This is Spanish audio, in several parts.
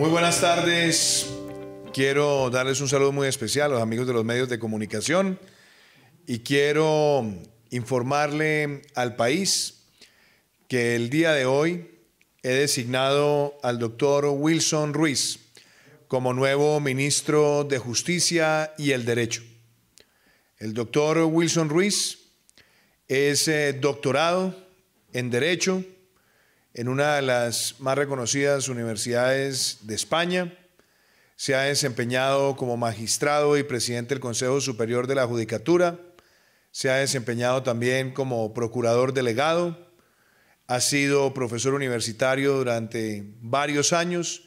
Muy buenas tardes. Quiero darles un saludo muy especial a los amigos de los medios de comunicación y quiero informarle al país que el día de hoy he designado al doctor Wilson Ruiz como nuevo ministro de Justicia y el Derecho. El doctor Wilson Ruiz es eh, doctorado en Derecho en una de las más reconocidas universidades de España. Se ha desempeñado como magistrado y presidente del Consejo Superior de la Judicatura. Se ha desempeñado también como procurador delegado. Ha sido profesor universitario durante varios años.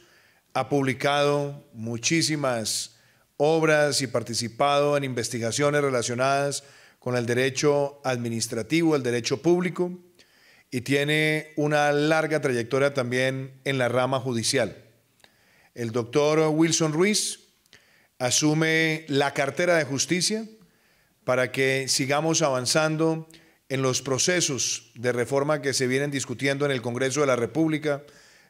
Ha publicado muchísimas obras y participado en investigaciones relacionadas con el derecho administrativo, el derecho público y tiene una larga trayectoria también en la rama judicial. El doctor Wilson Ruiz asume la cartera de justicia para que sigamos avanzando en los procesos de reforma que se vienen discutiendo en el Congreso de la República,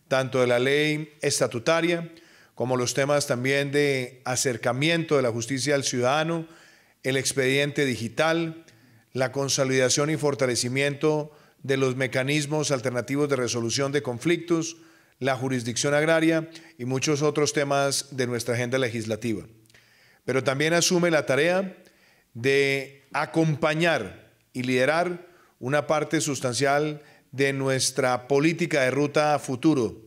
tanto de la ley estatutaria como los temas también de acercamiento de la justicia al ciudadano, el expediente digital, la consolidación y fortalecimiento de los mecanismos alternativos de resolución de conflictos, la jurisdicción agraria y muchos otros temas de nuestra agenda legislativa. Pero también asume la tarea de acompañar y liderar una parte sustancial de nuestra política de ruta a futuro,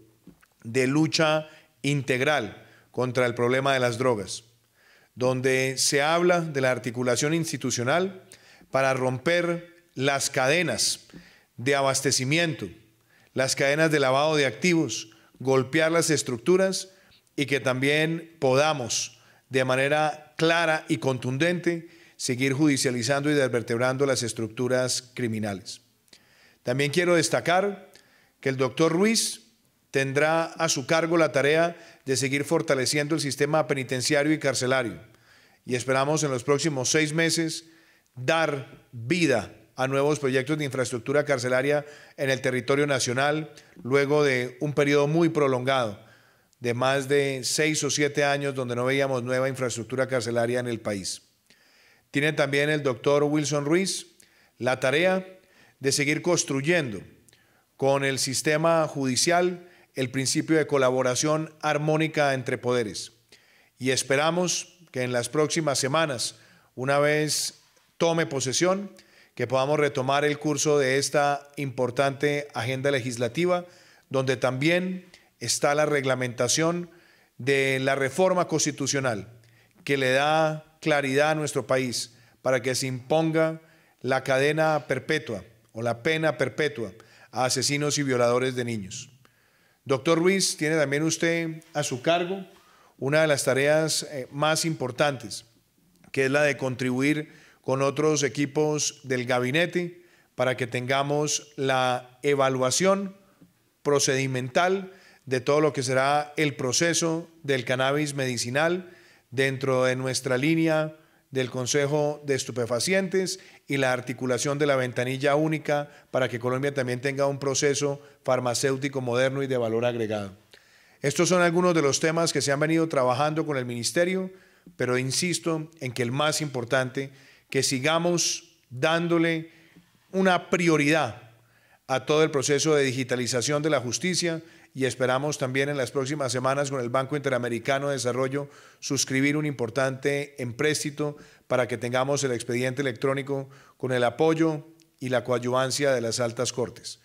de lucha integral contra el problema de las drogas, donde se habla de la articulación institucional para romper las cadenas de abastecimiento, las cadenas de lavado de activos, golpear las estructuras y que también podamos de manera clara y contundente seguir judicializando y desvertebrando las estructuras criminales. También quiero destacar que el doctor Ruiz tendrá a su cargo la tarea de seguir fortaleciendo el sistema penitenciario y carcelario y esperamos en los próximos seis meses dar vida a nuevos proyectos de infraestructura carcelaria en el territorio nacional, luego de un periodo muy prolongado de más de seis o siete años donde no veíamos nueva infraestructura carcelaria en el país. Tiene también el doctor Wilson Ruiz la tarea de seguir construyendo con el sistema judicial el principio de colaboración armónica entre poderes. Y esperamos que en las próximas semanas, una vez tome posesión, que podamos retomar el curso de esta importante agenda legislativa, donde también está la reglamentación de la reforma constitucional que le da claridad a nuestro país para que se imponga la cadena perpetua o la pena perpetua a asesinos y violadores de niños. Doctor Ruiz, tiene también usted a su cargo una de las tareas eh, más importantes, que es la de contribuir con otros equipos del gabinete para que tengamos la evaluación procedimental de todo lo que será el proceso del cannabis medicinal dentro de nuestra línea del Consejo de Estupefacientes y la articulación de la ventanilla única para que Colombia también tenga un proceso farmacéutico moderno y de valor agregado. Estos son algunos de los temas que se han venido trabajando con el Ministerio, pero insisto en que el más importante que sigamos dándole una prioridad a todo el proceso de digitalización de la justicia y esperamos también en las próximas semanas con el Banco Interamericano de Desarrollo suscribir un importante empréstito para que tengamos el expediente electrónico con el apoyo y la coadyuvancia de las altas cortes.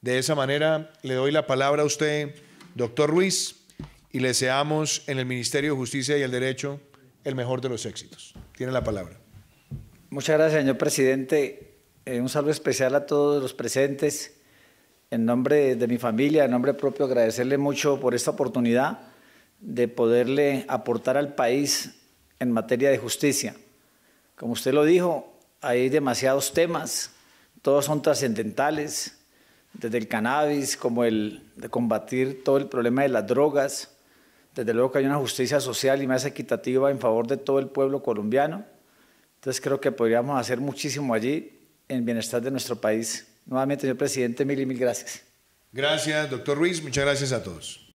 De esa manera le doy la palabra a usted, doctor Ruiz, y le deseamos en el Ministerio de Justicia y el Derecho el mejor de los éxitos. Tiene la palabra. Muchas gracias, señor presidente. Eh, un saludo especial a todos los presentes. En nombre de mi familia, en nombre propio, agradecerle mucho por esta oportunidad de poderle aportar al país en materia de justicia. Como usted lo dijo, hay demasiados temas, todos son trascendentales, desde el cannabis, como el de combatir todo el problema de las drogas. Desde luego que hay una justicia social y más equitativa en favor de todo el pueblo colombiano. Entonces creo que podríamos hacer muchísimo allí en bienestar de nuestro país. Nuevamente, señor presidente, mil y mil gracias. Gracias, doctor Ruiz. Muchas gracias a todos.